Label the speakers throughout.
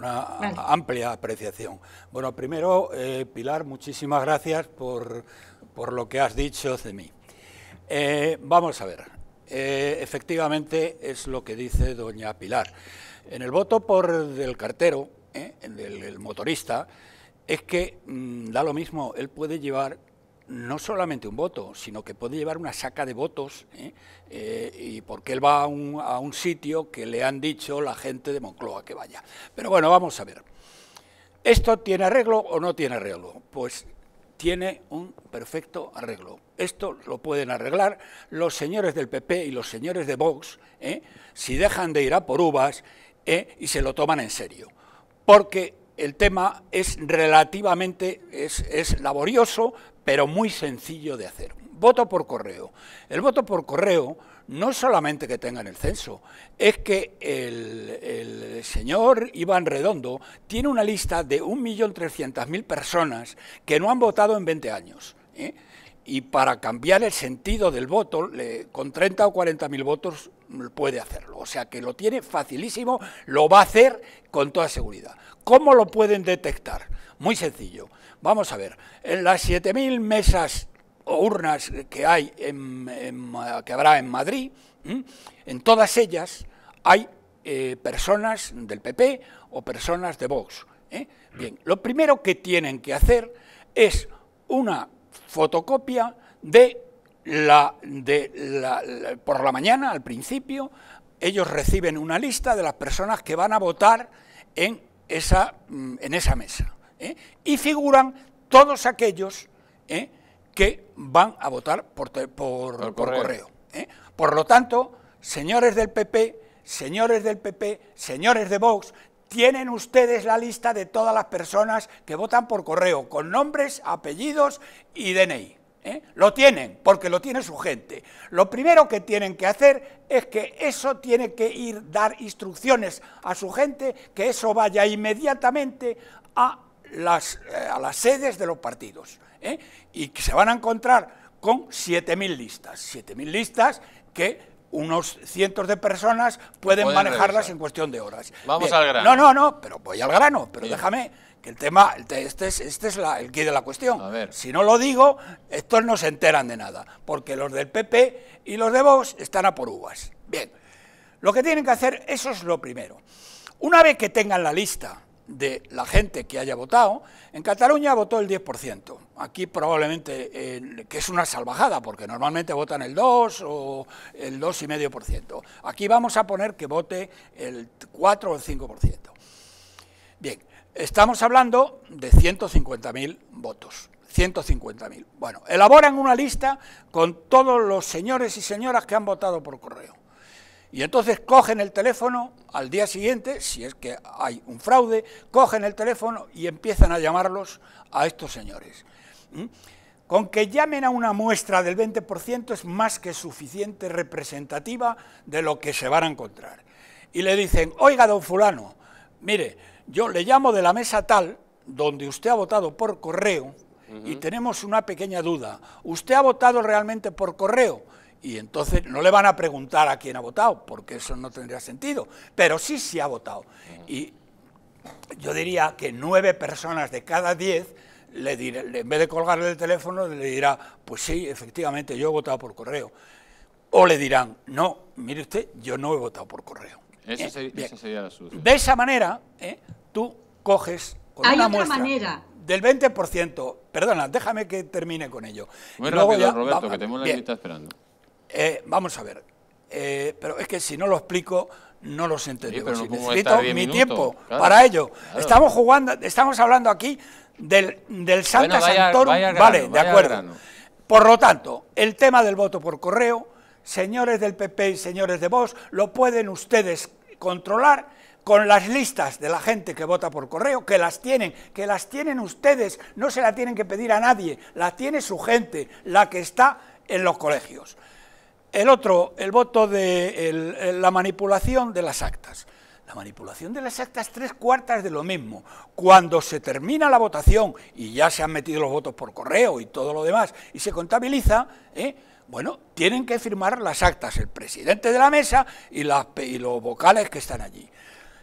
Speaker 1: una amplia apreciación. Bueno, primero, eh, Pilar, muchísimas gracias por, por, lo que has dicho de mí. Eh, vamos a ver, eh, efectivamente es lo que dice doña Pilar. En el voto por del cartero, del el motorista, es que mm, da lo mismo, él puede llevar no solamente un voto, sino que puede llevar una saca de votos, ¿eh? Eh, y porque él va a un, a un, sitio que le han dicho la gente de Moncloa que vaya. Pero bueno, vamos a ver. ¿Esto tiene arreglo o no tiene arreglo? Pues tiene un perfecto arreglo. Esto lo pueden arreglar los señores del PP y los señores de Vox, ¿eh? si dejan de ir a por uvas y se lo toman en serio. Porque el tema es relativamente, es, laborioso, pero muy sencillo de hacer. Voto por correo. El voto por correo no solamente que tengan el censo, es que el, señor Iván Redondo tiene una lista de 1.300.000 personas que no han votado en 20 años. ¿eh? Y para cambiar el sentido del voto, con 30 o 40.000 votos puede hacerlo. O sea que lo tiene facilísimo, lo va a hacer con toda seguridad. ¿Cómo lo pueden detectar? Muy sencillo. Vamos a ver, en las 7.000 mesas o urnas que, hay que habrá en Madrid, en todas ellas hay eh, personas del PP o personas de Vox. ¿eh? Bien, lo primero que tienen que hacer es una fotocopia de la de por la mañana, al principio, ellos reciben una lista de las personas que van a votar en esa, mm, mesa. ¿eh? Y figuran todos aquellos ¿eh? que van a votar por, correo. ¿eh? Por lo tanto, señores del PP, señores del PP, señores de Vox, tienen ustedes la lista de todas las personas que votan por correo, con nombres, apellidos y DNI. ¿eh? Lo tienen, porque lo tiene su gente. Lo primero que tienen que hacer es que eso tiene que ir dar instrucciones a su gente, que eso vaya inmediatamente a las, eh, a las sedes de los partidos. ¿eh? Y que se van a encontrar con 7.000 listas. 7.000 listas que unos cientos de personas pueden, manejarlas en cuestión de horas. Vamos al grano. No, no, no, pero voy al grano, pero déjame que el tema, este es, este es el guía de la cuestión. Si no lo digo, estos no se enteran de nada, porque los del PP y los de Vox están a por uvas. Bien, lo que tienen que hacer, eso es lo primero. Una vez que tengan la lista de la gente que haya votado, en Cataluña votó el 10%. Aquí probablemente, que es una salvajada, porque normalmente votan el 2 o el 2,5%. Aquí vamos a poner que vote el 4 o el 5%. Bien, Estamos hablando de 150.000 votos. 150.000. Bueno, elaboran una lista con todos los señores y señoras que han votado por correo. Y entonces cogen el teléfono al día siguiente, si es que hay un fraude, cogen el teléfono y empiezan a llamarlos a estos señores. ¿Mm? Con que llamen a una muestra del 20% es más que suficiente representativa de lo que se van a encontrar. Y le dicen, oiga, don fulano, mire, yo le llamo de la mesa tal, donde usted ha votado por correo, y tenemos una pequeña duda. ¿Usted ha votado realmente por correo? Y entonces no le van a preguntar a quién ha votado, porque eso no tendría sentido. Pero sí, sí ha votado. Y yo diría que nueve personas de cada diez le dirán en vez de colgarle el teléfono, le dirá, pues sí, efectivamente, yo he votado por correo. O le dirán, no, mire usted, yo no he votado por correo. Eh, de esa manera, eh, tú coges con Hay una otra manera. del 20%. Perdona, déjame que termine con ello. Muy rápido, Roberto, vamos, que tenemos la esperando. Eh, vamos a ver. pero es que si no lo explico, no los entiendo. necesito mi tiempo para ello. Estamos jugando, estamos hablando aquí del, del Santa Santorum. vale, de acuerdo.
Speaker 2: Por lo tanto,
Speaker 1: el tema del voto por correo señores del PP y señores de Vox, lo pueden ustedes controlar con las listas de la gente que vota por correo, que las tienen, que las tienen ustedes, no se la tienen que pedir a nadie, la tiene su gente, la que está en los colegios. El otro, el voto de la manipulación de las actas. La manipulación de las actas, tres cuartas de lo mismo. Cuando se termina la votación y ya se han metido los votos por correo y todo lo demás, y se contabiliza, ¿eh? Bueno, tienen que firmar las actas el presidente de la mesa y, los vocales que están allí.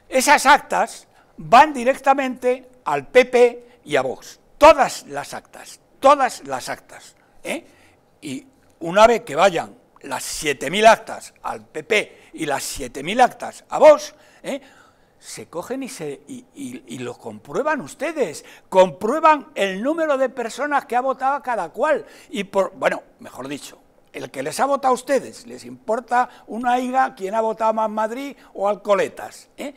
Speaker 1: Esas actas van directamente al PP y a Vox. Todas las actas, todas las actas. ¿eh? Y una vez que vayan las 7.000 actas al PP y las 7.000 actas a Vox, ¿eh? se cogen y, se, y, lo comprueban ustedes, comprueban el número de personas que ha votado cada cual. Y por, bueno, mejor dicho, el que les ha votado a ustedes, les importa una higa quién ha votado más Madrid o Alcoletas. ¿eh?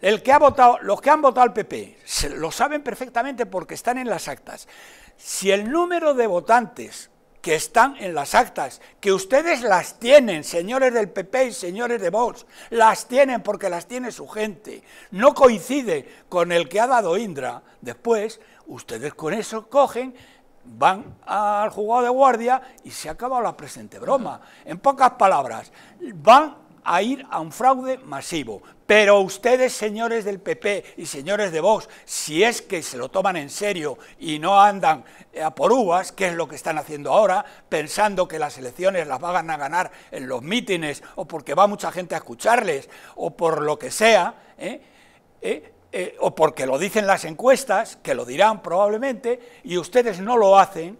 Speaker 1: El que ha votado, los que han votado al PP, lo saben perfectamente porque están en las actas. Si el número de votantes que están en las actas, que ustedes las tienen, señores del PP y señores de Vox, las tienen porque las tiene su gente, no coincide con el que ha dado Indra, después ustedes con eso cogen van al jugado de guardia y se ha acabado la presente broma. En pocas palabras, van a ir a un fraude masivo. Pero ustedes, señores del PP y señores de Vox, si es que se lo toman en serio y no andan eh, a por uvas, que es lo que están haciendo ahora, pensando que las elecciones las van a ganar en los mítines o porque va mucha gente a escucharles o por lo que sea, ¿Eh? ¿Eh? Eh, o porque lo dicen las encuestas, que lo dirán probablemente, y ustedes no lo hacen,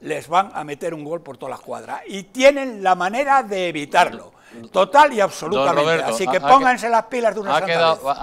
Speaker 1: les van a meter un gol por toda la cuadra. Y tienen la manera de evitarlo, total y absolutamente. Así que pónganse las pilas de una santa